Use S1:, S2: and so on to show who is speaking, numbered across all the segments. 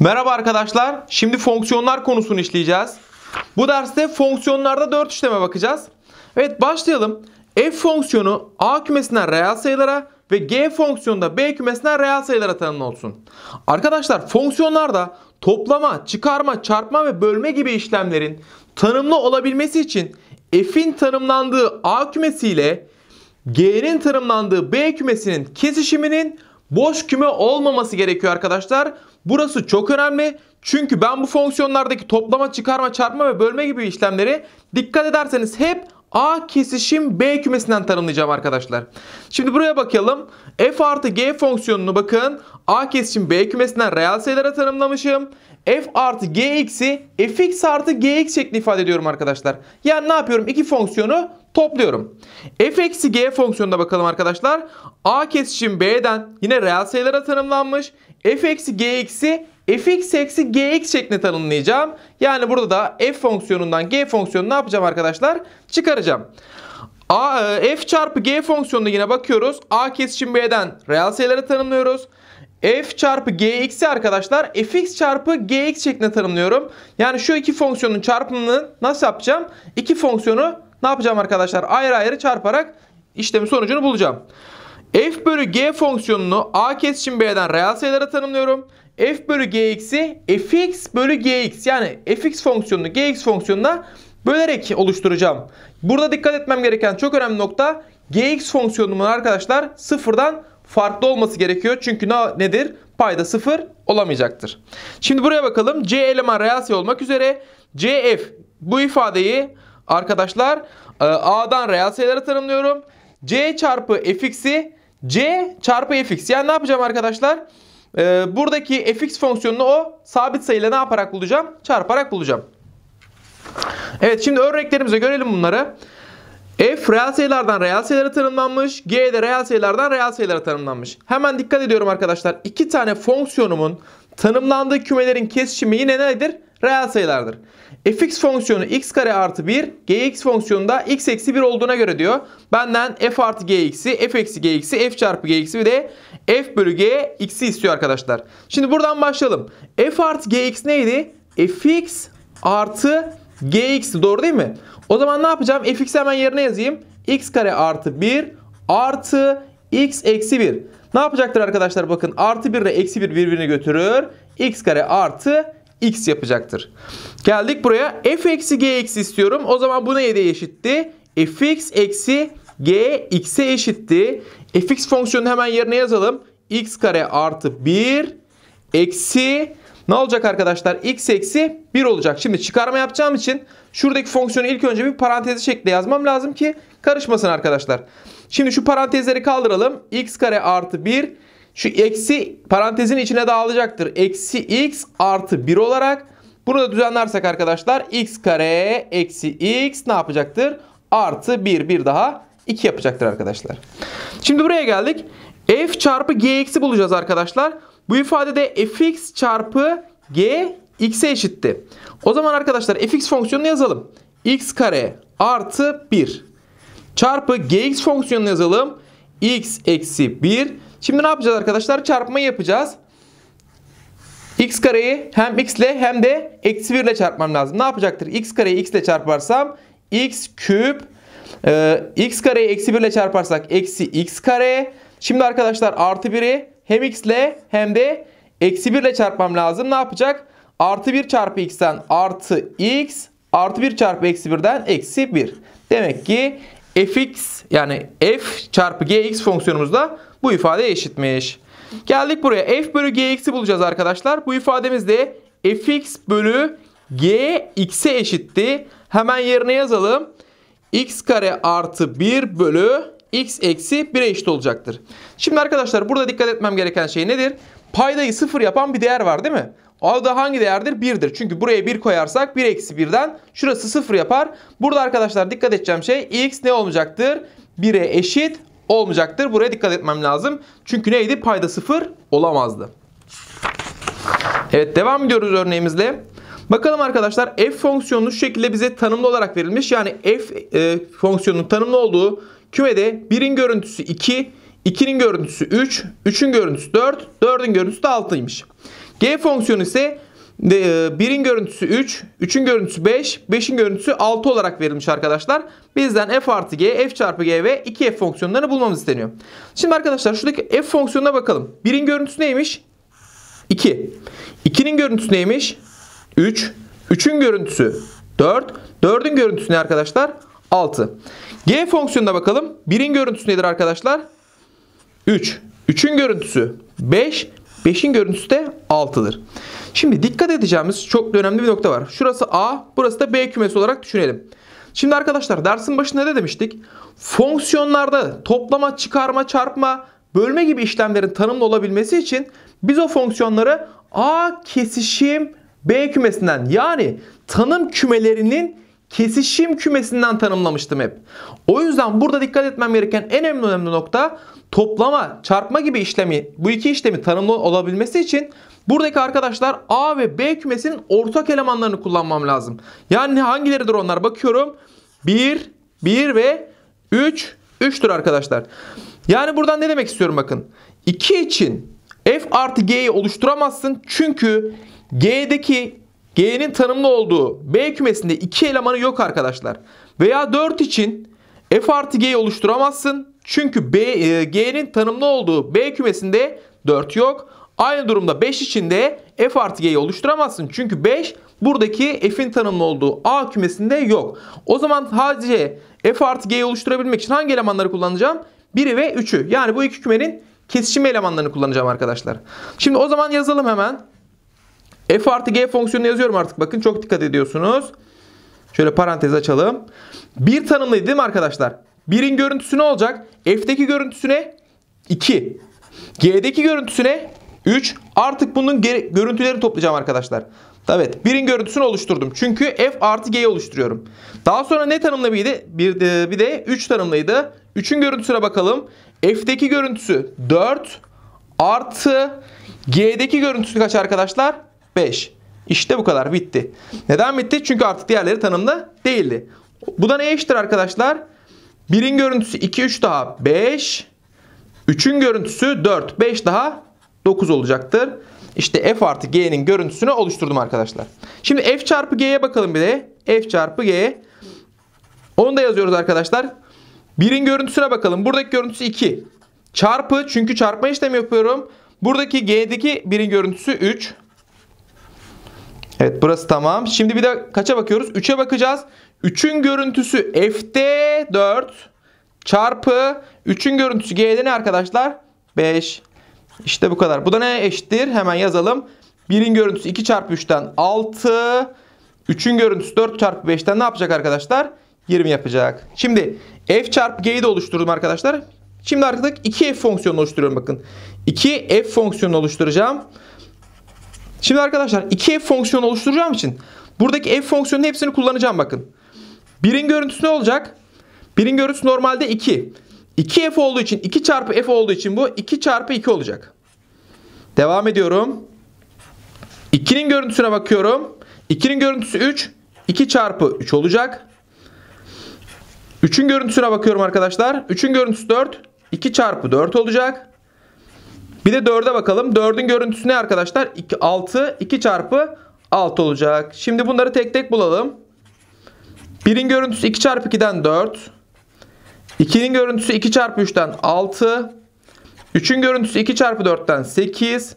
S1: Merhaba arkadaşlar. Şimdi fonksiyonlar konusunu işleyeceğiz. Bu derste fonksiyonlarda 4 işleme bakacağız. Evet başlayalım. F fonksiyonu A kümesinden reel sayılara ve G fonksiyonu da B kümesinden reel sayılara tanımlı olsun. Arkadaşlar fonksiyonlarda toplama, çıkarma, çarpma ve bölme gibi işlemlerin tanımlı olabilmesi için F'in tanımlandığı A kümesiyle G'nin tanımlandığı B kümesinin kesişiminin boş küme olmaması gerekiyor arkadaşlar. Burası çok önemli. Çünkü ben bu fonksiyonlardaki toplama, çıkarma, çarpma ve bölme gibi işlemleri dikkat ederseniz hep A kesişim B kümesinden tanımlayacağım arkadaşlar. Şimdi buraya bakalım. F artı G fonksiyonunu bakın. A kesişim B kümesinden reel sayılara tanımlamışım. F artı G eksi Fx artı Gx şeklinde ifade ediyorum arkadaşlar. Yani ne yapıyorum? İki fonksiyonu topluyorum. f eksi g fonksiyonuna bakalım arkadaşlar. a kesişim b'den yine reel sayılara tanımlanmış. f eksi g eksi f x eksi g eksi şeklinde tanımlayacağım. Yani burada da f fonksiyonundan g fonksiyonunu ne yapacağım arkadaşlar? Çıkaracağım. A, e, f çarpı g fonksiyonuna yine bakıyoruz. a kesişim b'den reel sayılara tanımlıyoruz f çarpı gx'i arkadaşlar fx çarpı gx şeklinde tanımlıyorum. Yani şu iki fonksiyonun çarpımını nasıl yapacağım? İki fonksiyonu ne yapacağım arkadaşlar? Ayrı ayrı çarparak işlemin sonucunu bulacağım. F bölü G fonksiyonunu A kesişim B'den reel sayılara tanımlıyorum. F bölü Gx'i Fx bölü Gx yani Fx fonksiyonunu Gx fonksiyonuna bölerek oluşturacağım. Burada dikkat etmem gereken çok önemli nokta Gx fonksiyonumun arkadaşlar sıfırdan farklı olması gerekiyor. Çünkü ne, nedir? Payda sıfır olamayacaktır. Şimdi buraya bakalım. C eleman reel sayı olmak üzere. Cf bu ifadeyi Arkadaşlar e, A'dan reel sayıları tanımlıyorum. C çarpı fx'i C çarpı fx. Yani ne yapacağım arkadaşlar? E, buradaki fx fonksiyonunu o sabit sayıyla ne yaparak bulacağım? Çarparak bulacağım. Evet şimdi örneklerimize görelim bunları. F reel sayılardan reel sayılara tanımlanmış. G de reel sayılardan reel sayılara tanımlanmış. Hemen dikkat ediyorum arkadaşlar. İki tane fonksiyonumun tanımlandığı kümelerin kesişimi yine nedir? Reel sayılardır fx fonksiyonu x kare artı 1, gx fonksiyonu da x eksi 1 olduğuna göre diyor. Benden f artı gx'i, f eksi gx'i, f çarpı gx'i ve de f bölü gx'i istiyor arkadaşlar. Şimdi buradan başlayalım. f artı gx neydi? fx artı gx'ti doğru değil mi? O zaman ne yapacağım? fx'i hemen yerine yazayım. x kare artı 1 artı x eksi 1. Ne yapacaktır arkadaşlar bakın artı 1 ile eksi 1 birbirini götürür. x kare artı x yapacaktır. Geldik buraya. f eksi g eksi istiyorum. O zaman bu neye de eşitti? fx eksi g x'e eşitti. fx fonksiyonu hemen yerine yazalım. x kare artı 1 eksi ne olacak arkadaşlar? x eksi 1 olacak. Şimdi çıkarma yapacağım için şuradaki fonksiyonu ilk önce bir parantezi şeklinde yazmam lazım ki karışmasın arkadaşlar. Şimdi şu parantezleri kaldıralım. x kare artı 1 şu eksi parantezin içine dağılacaktır. Eksi x artı 1 olarak. Bunu da düzenlersek arkadaşlar x kare eksi x ne yapacaktır? Artı 1 bir daha 2 yapacaktır arkadaşlar. Şimdi buraya geldik. f çarpı g gx'i bulacağız arkadaşlar. Bu ifadede fx çarpı g x'e eşitti. O zaman arkadaşlar fx fonksiyonunu yazalım. x kare artı 1 çarpı gx fonksiyonunu yazalım. x eksi 1 Şimdi ne yapacağız arkadaşlar? çarpmayı yapacağız. x kareyi hem x ile hem de eksi 1 ile çarpmam lazım. Ne yapacaktır? x kareyi x ile çarparsam x küp e, x kareyi eksi 1 ile çarparsak eksi x kare. Şimdi arkadaşlar artı 1'i hem x ile hem de eksi 1 ile çarpmam lazım. Ne yapacak? Artı 1 çarpı x'ten artı x artı 1 çarpı eksi 1'den eksi 1. Demek ki fx yani f çarpı gx fonksiyonumuzda bu ifade eşitmiş. Geldik buraya. F bölü gx'i bulacağız arkadaşlar. Bu ifademiz de fx bölü gx'e eşitti. Hemen yerine yazalım. x kare artı 1 bölü x eksi 1'e eşit olacaktır. Şimdi arkadaşlar burada dikkat etmem gereken şey nedir? Paydayı 0 yapan bir değer var değil mi? O da hangi değerdir? 1'dir. Çünkü buraya 1 koyarsak 1 eksi 1'den şurası 0 yapar. Burada arkadaşlar dikkat edeceğim şey x ne olacaktır? 1'e eşit olmayacaktır. Buraya dikkat etmem lazım. Çünkü neydi? Payda sıfır olamazdı. Evet devam ediyoruz örneğimizle. Bakalım arkadaşlar f fonksiyonu şu şekilde bize tanımlı olarak verilmiş. Yani f e, fonksiyonunun tanımlı olduğu kümede 1'in görüntüsü 2, 2'nin görüntüsü 3, 3'ün görüntüsü 4, 4'ün görüntüsü de 6'ymış. G fonksiyonu ise 1'in e, görüntüsü 3, 3'ün görüntüsü 5, 5'in görüntüsü 6 olarak verilmiş arkadaşlar. Bizden f artı g, f çarpı g ve 2f fonksiyonlarını bulmamız isteniyor. Şimdi arkadaşlar şuradaki f fonksiyonuna bakalım. 1'in görüntüsü neymiş? 2. 2'nin görüntüsü neymiş? 3. 3'ün görüntüsü 4. 4'ün görüntüsü ne arkadaşlar? 6. G fonksiyonuna bakalım. 1'in görüntüsü nedir arkadaşlar? 3. 3'ün görüntüsü 5. 5'in görüntüsü de 6'dır. Şimdi dikkat edeceğimiz çok önemli bir nokta var. Şurası A, burası da B kümesi olarak düşünelim. Şimdi arkadaşlar dersin başında ne demiştik? Fonksiyonlarda toplama, çıkarma, çarpma, bölme gibi işlemlerin tanımlı olabilmesi için biz o fonksiyonları A kesişim B kümesinden yani tanım kümelerinin kesişim kümesinden tanımlamıştım hep. O yüzden burada dikkat etmem gereken en önemli önemli nokta toplama, çarpma gibi işlemi bu iki işlemi tanımlı olabilmesi için Buradaki arkadaşlar A ve B kümesinin ortak elemanlarını kullanmam lazım. Yani hangileridir onlar? Bakıyorum. 1, 1 ve 3, 3'tür arkadaşlar. Yani buradan ne demek istiyorum bakın. 2 için F artı G'yi oluşturamazsın. Çünkü G'deki G'nin tanımlı olduğu B kümesinde 2 elemanı yok arkadaşlar. Veya 4 için F artı G'yi oluşturamazsın. Çünkü B, e, G'nin tanımlı olduğu B kümesinde 4 yok. Aynı durumda 5 içinde f artı g'yi oluşturamazsın. Çünkü 5 buradaki f'in tanımlı olduğu a kümesinde yok. O zaman sadece f artı g'yi oluşturabilmek için hangi elemanları kullanacağım? 1'i ve 3'ü. Yani bu iki kümenin kesişim elemanlarını kullanacağım arkadaşlar. Şimdi o zaman yazalım hemen. f artı g fonksiyonunu yazıyorum artık. Bakın çok dikkat ediyorsunuz. Şöyle parantez açalım. 1 tanımlıydı değil mi arkadaşlar? 1'in görüntüsü ne olacak? F'deki görüntüsüne 2. G'deki görüntüsüne ne? 3. Artık bunun görüntüleri toplayacağım arkadaşlar. Evet birin görüntüsünü oluşturdum. Çünkü f artı g'yi oluşturuyorum. Daha sonra ne tanımlıydı? Bir de, bir de 3 tanımlıydı. 3'ün görüntüsüne bakalım. F'deki görüntüsü 4 artı G'deki görüntüsü kaç arkadaşlar? 5. İşte bu kadar bitti. Neden bitti? Çünkü artık diğerleri tanımlı değildi. Bu da neye eşittir arkadaşlar? Birin görüntüsü 2, 3 daha 5. 3'ün görüntüsü 4, 5 daha 9 olacaktır. İşte f artı g'nin görüntüsünü oluşturdum arkadaşlar. Şimdi f çarpı g'ye bakalım bir de. f çarpı g. Onu da yazıyoruz arkadaşlar. 1'in görüntüsüne bakalım. Buradaki görüntüsü 2. Çarpı çünkü çarpma işlemi yapıyorum. Buradaki g'deki 1'in görüntüsü 3. Evet burası tamam. Şimdi bir de kaça bakıyoruz? 3'e bakacağız. 3'ün görüntüsü f'de 4 çarpı 3'ün görüntüsü g'de ne arkadaşlar? 5. İşte bu kadar. Bu da neye eşittir? Hemen yazalım. 1'in görüntüsü 2 çarpı 3'ten 6. 3'ün görüntüsü 4 çarpı 5'ten ne yapacak arkadaşlar? 20 yapacak. Şimdi f çarpı g'yi de oluşturdum arkadaşlar. Şimdi artık 2f fonksiyonu oluşturuyorum bakın. 2f fonksiyonu oluşturacağım. Şimdi arkadaşlar 2f fonksiyonu oluşturacağım için buradaki f fonksiyonun hepsini kullanacağım bakın. Birin görüntüsü ne olacak? Birin görüntüsü normalde 2. 2f olduğu için 2 çarpı f olduğu için bu 2 çarpı 2 olacak. Devam ediyorum. 2'nin görüntüsüne bakıyorum. 2'nin görüntüsü 3. 2 çarpı 3 olacak. 3'ün görüntüsüne bakıyorum arkadaşlar. 3'ün görüntüsü 4. 2 çarpı 4 olacak. Bir de 4'e bakalım. 4'ün görüntüsü ne arkadaşlar? 2, 6. 2 çarpı 6 olacak. Şimdi bunları tek tek bulalım. 1'in görüntüsü 2 çarpı 2'den 4. 2'nin görüntüsü 2 çarpı 3'ten 6. 3'ün görüntüsü 2 çarpı 4'ten 8.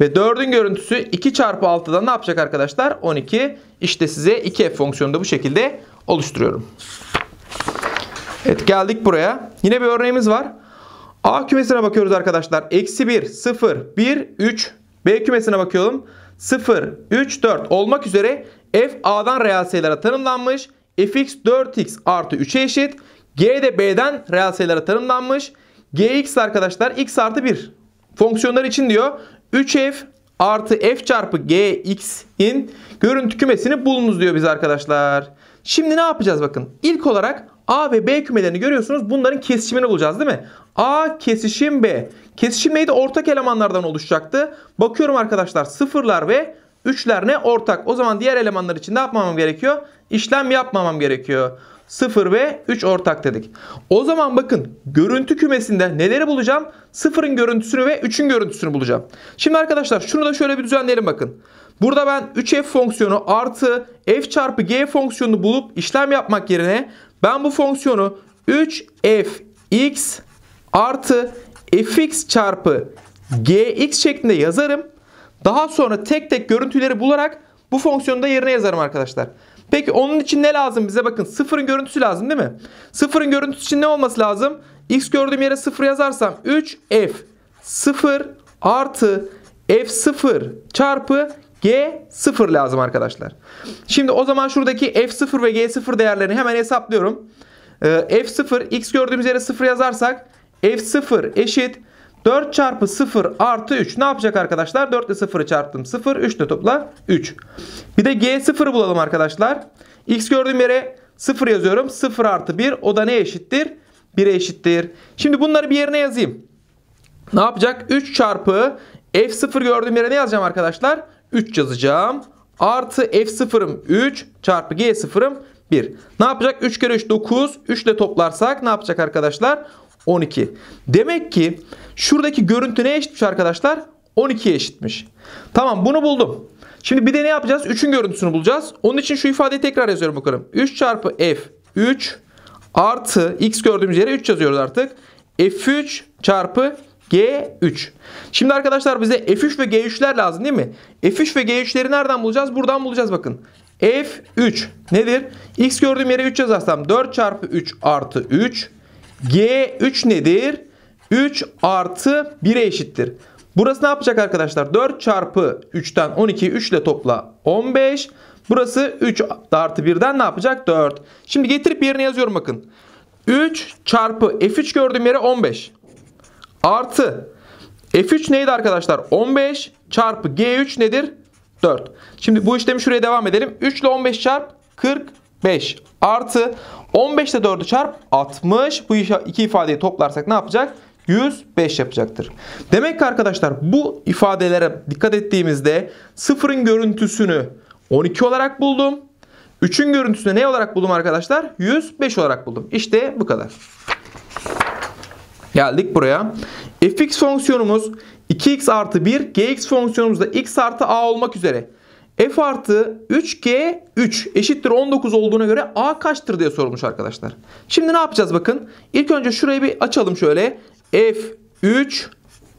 S1: Ve 4'ün görüntüsü 2 çarpı 6'dan ne yapacak arkadaşlar? 12. İşte size 2f fonksiyonu da bu şekilde oluşturuyorum. Evet geldik buraya. Yine bir örneğimiz var. A kümesine bakıyoruz arkadaşlar. Eksi 1, 0, 1, 3. B kümesine bakıyorum. 0, 3, 4 olmak üzere f a'dan reel sayılara tanımlanmış. fx 4x artı 3'e eşit. G de B'den reel sayılara tanımlanmış. Gx arkadaşlar x artı 1. Fonksiyonlar için diyor 3f artı f çarpı gx'in görüntü kümesini bulunuz diyor biz arkadaşlar. Şimdi ne yapacağız bakın. İlk olarak A ve B kümelerini görüyorsunuz. Bunların kesişimini bulacağız değil mi? A kesişim B. Kesişim neydi? Ortak elemanlardan oluşacaktı. Bakıyorum arkadaşlar sıfırlar ve üçler ne? Ortak. O zaman diğer elemanlar için ne yapmamam gerekiyor? İşlem yapmamam gerekiyor. 0 ve 3 ortak dedik. O zaman bakın görüntü kümesinde neleri bulacağım? 0'ın görüntüsünü ve 3'ün görüntüsünü bulacağım. Şimdi arkadaşlar şunu da şöyle bir düzenleyelim bakın. Burada ben 3f fonksiyonu artı f çarpı g fonksiyonunu bulup işlem yapmak yerine ben bu fonksiyonu 3fx artı fx çarpı gx şeklinde yazarım. Daha sonra tek tek görüntüleri bularak bu fonksiyonu da yerine yazarım arkadaşlar. Peki onun için ne lazım bize? Bakın sıfırın görüntüsü lazım değil mi? Sıfırın görüntüsü için ne olması lazım? X gördüğüm yere sıfır yazarsam 3 F 0 artı F0 çarpı G0 lazım arkadaşlar. Şimdi o zaman şuradaki F0 ve G0 değerlerini hemen hesaplıyorum. Ee, F0 X gördüğümüz yere sıfır yazarsak F0 eşit 4 çarpı 0 artı 3 ne yapacak arkadaşlar? 4 ile 0'ı çarptım 0. 3 ile topla 3. Bir de G0'ı bulalım arkadaşlar. X gördüğüm yere 0 yazıyorum. 0 artı 1 o da ne eşittir? 1'e eşittir. Şimdi bunları bir yerine yazayım. Ne yapacak? 3 çarpı F0 gördüğüm yere ne yazacağım arkadaşlar? 3 yazacağım. Artı F0'ım 3 çarpı G0'ım 1. Ne yapacak? 3 kere 3 9. 3 ile toplarsak ne yapacak arkadaşlar? 12. Demek ki şuradaki görüntü neye eşitmiş arkadaşlar? 12'ye eşitmiş. Tamam bunu buldum. Şimdi bir de ne yapacağız? 3'ün görüntüsünü bulacağız. Onun için şu ifadeyi tekrar yazıyorum bakalım. 3 çarpı f 3 artı x gördüğümüz yere 3 yazıyoruz artık. f3 çarpı G3. Şimdi arkadaşlar bize F3 ve G3'ler lazım değil mi? F3 ve G3'leri nereden bulacağız? Buradan bulacağız bakın. F3 nedir? X gördüğüm yere 3 yazarsam 4 çarpı 3 artı 3 G 3 nedir? 3 artı 1'e eşittir. Burası ne yapacak arkadaşlar? 4 çarpı 3'ten 12, 3 ile topla 15. Burası 3 artı 1'den ne yapacak? 4. Şimdi getirip yerine yazıyorum bakın. 3 çarpı F3 gördüğüm yere 15. Artı F3 neydi arkadaşlar? 15 çarpı G3 nedir? 4. Şimdi bu işlemi şuraya devam edelim. 3 ile 15 çarp 45 artı 15 ile 4'ü çarp 60. Bu iki ifadeyi toplarsak ne yapacak? 105 yapacaktır. Demek ki arkadaşlar bu ifadelere dikkat ettiğimizde sıfırın görüntüsünü 12 olarak buldum. 3'ün görüntüsünü ne olarak buldum arkadaşlar? 105 olarak buldum. İşte bu kadar. Geldik buraya. fx fonksiyonumuz 2x artı 1, gx fonksiyonumuz da x artı a olmak üzere f artı 3g 3 eşittir 19 olduğuna göre a kaçtır diye sormuş arkadaşlar. Şimdi ne yapacağız bakın. İlk önce şurayı bir açalım şöyle. f 3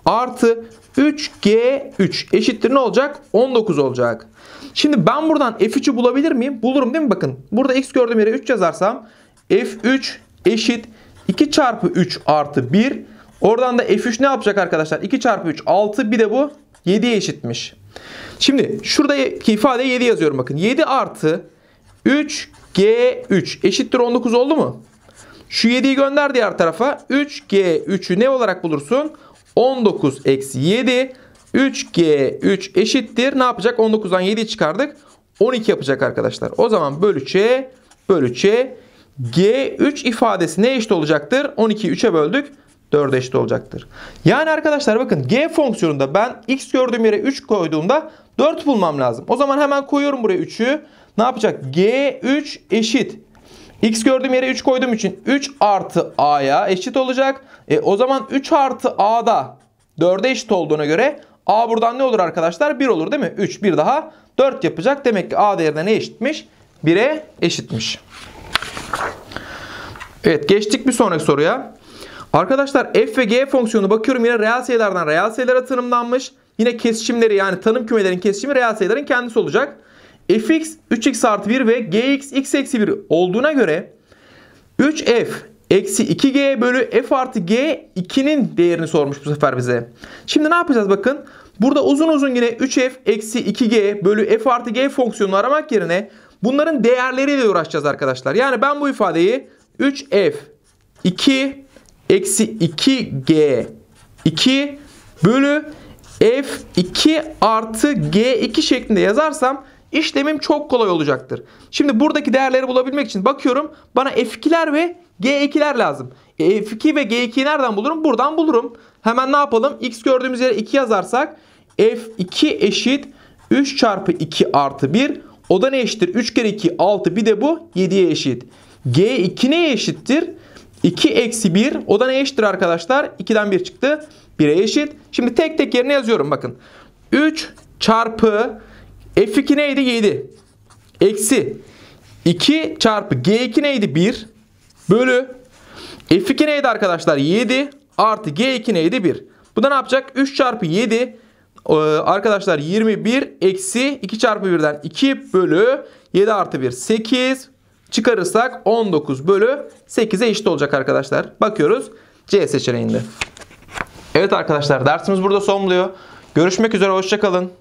S1: artı 3G3 eşittir ne olacak? 19 olacak. Şimdi ben buradan F3'ü bulabilir miyim? Bulurum değil mi? Bakın burada X gördüğüm yere 3 yazarsam F3 eşit 2 çarpı 3 artı 1. Oradan da F3 ne yapacak arkadaşlar? 2 çarpı 3 6 bir de bu 7'ye eşitmiş. Şimdi şuradaki ifade 7 yazıyorum bakın. 7 artı 3G3 eşittir 19 oldu mu? Şu 7'yi gönder diğer tarafa. 3G3'ü ne olarak bulursun? 19 eksi 7. 3G3 eşittir. Ne yapacak? 19'dan 7'yi çıkardık. 12 yapacak arkadaşlar. O zaman bölü ç G3 ifadesi ne eşit olacaktır? 12'yi 3'e böldük. 4'e eşit olacaktır. Yani arkadaşlar bakın g fonksiyonunda ben x gördüğüm yere 3 koyduğumda 4 bulmam lazım. O zaman hemen koyuyorum buraya 3'ü. Ne yapacak? g3 eşit. x gördüğüm yere 3 koyduğum için 3 artı a'ya eşit olacak. E, o zaman 3 artı a'da 4'e eşit olduğuna göre a buradan ne olur arkadaşlar? 1 olur değil mi? 3 bir daha 4 yapacak. Demek ki a değerine ne eşitmiş? 1'e eşitmiş. Evet geçtik bir sonraki soruya. Arkadaşlar f ve g fonksiyonu bakıyorum yine reel sayılardan reel sayılara tanımlanmış. Yine kesişimleri yani tanım kümelerin kesişimi reel sayıların kendisi olacak. fx 3x artı 1 ve gx x eksi 1 olduğuna göre 3f eksi 2g bölü f artı g 2'nin değerini sormuş bu sefer bize. Şimdi ne yapacağız bakın. Burada uzun uzun yine 3f eksi 2g bölü f artı g fonksiyonunu aramak yerine bunların değerleriyle uğraşacağız arkadaşlar. Yani ben bu ifadeyi 3f 2 eksi 2G 2 bölü F2 artı G2 şeklinde yazarsam işlemim çok kolay olacaktır. Şimdi buradaki değerleri bulabilmek için bakıyorum bana F2'ler ve G2'ler lazım. E, F2 ve G2'yi nereden bulurum? Buradan bulurum. Hemen ne yapalım? X gördüğümüz yere 2 yazarsak F2 eşit 3 çarpı 2 artı 1. O da ne eşittir? 3 kere 2 6 bir de bu 7'ye eşit. G2 neye eşittir? 2 eksi 1 o da ne eşittir arkadaşlar? 2'den 1 çıktı. 1'e eşit. Şimdi tek tek yerine yazıyorum bakın. 3 çarpı F2 neydi? 7. Eksi 2 çarpı G2 neydi? 1 bölü F2 neydi arkadaşlar? 7 artı G2 neydi? 1. Bu da ne yapacak? 3 çarpı 7 e, arkadaşlar 21 eksi 2 çarpı 1'den 2 bölü 7 artı 1 8 çıkarırsak 19 bölü 8'e eşit olacak arkadaşlar. Bakıyoruz C seçeneğinde. Evet arkadaşlar dersimiz burada sonluyor. Görüşmek üzere hoşçakalın.